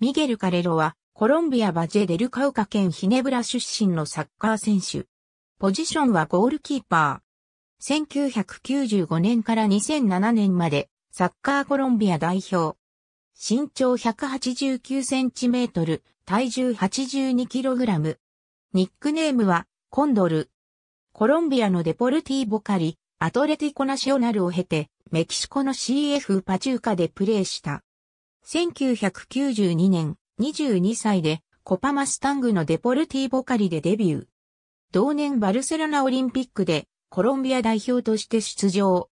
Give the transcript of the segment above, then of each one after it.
ミゲル・カレロは、コロンビア・バジェ・デル・カウカ県ヒネブラ出身のサッカー選手。ポジションはゴールキーパー。1995年から2007年まで、サッカーコロンビア代表。身長189センチメートル、体重82キログラム。ニックネームは、コンドル。コロンビアのデポルティボカリ、アトレティコナショナルを経て、メキシコの CF パチューカでプレーした。1992年、22歳でコパマスタングのデポルティボカリでデビュー。同年バルセロナオリンピックでコロンビア代表として出場。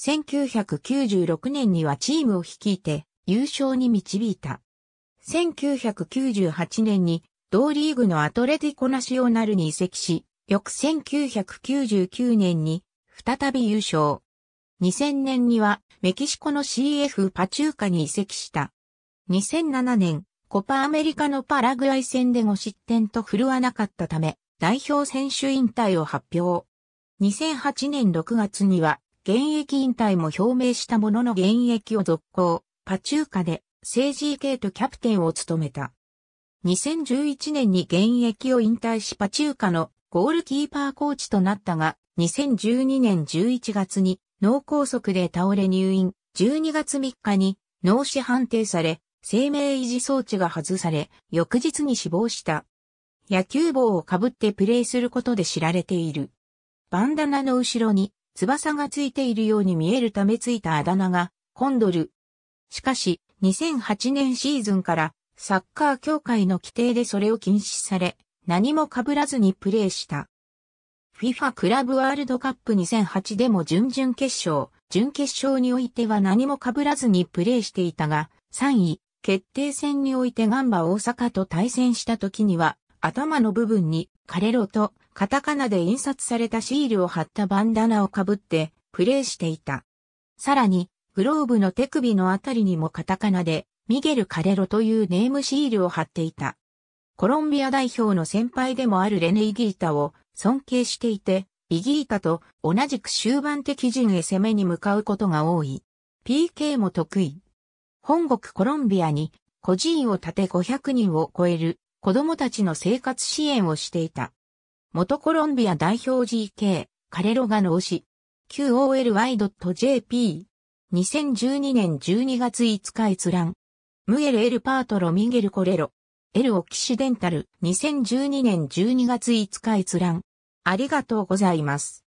1996年にはチームを率いて優勝に導いた。1998年に同リーグのアトレティコナシオナルに移籍し、翌1999年に再び優勝。2000年にはメキシコの CF パチューカに移籍した。2007年、コパアメリカのパラグアイ戦で5失点と振るわなかったため、代表選手引退を発表。2008年6月には、現役引退も表明したものの現役を続行、パチューカで、政治系とキャプテンを務めた。2011年に現役を引退しパチューカのゴールキーパーコーチとなったが、2012年11月に脳梗塞で倒れ入院、12月3日に脳死判定され、生命維持装置が外され、翌日に死亡した。野球帽をかぶってプレイすることで知られている。バンダナの後ろに翼がついているように見えるためついたあだ名がコンドル。しかし、2008年シーズンからサッカー協会の規定でそれを禁止され、何も被らずにプレーした。FIFA クラブワールドカップ2008でも準々決勝、準決勝においては何も被らずにプレーしていたが、3位、決定戦においてガンバ大阪と対戦した時には、頭の部分にカレロとカタカナで印刷されたシールを貼ったバンダナを被ってプレーしていた。さらに、グローブの手首のあたりにもカタカナで、ミゲル・カレロというネームシールを貼っていた。コロンビア代表の先輩でもあるレネイ・ギータを尊敬していて、ビギータと同じく終盤的陣へ攻めに向かうことが多い。PK も得意。本国コロンビアに孤児院を建て500人を超える子供たちの生活支援をしていた。元コロンビア代表 GK、カレロガの推し、QOLY.jp。2012年12月5日閲覧。ムエル・エルパートロ・ミゲル・コレロ。エルオキシデンタル2012年12月5日閲覧。ありがとうございます。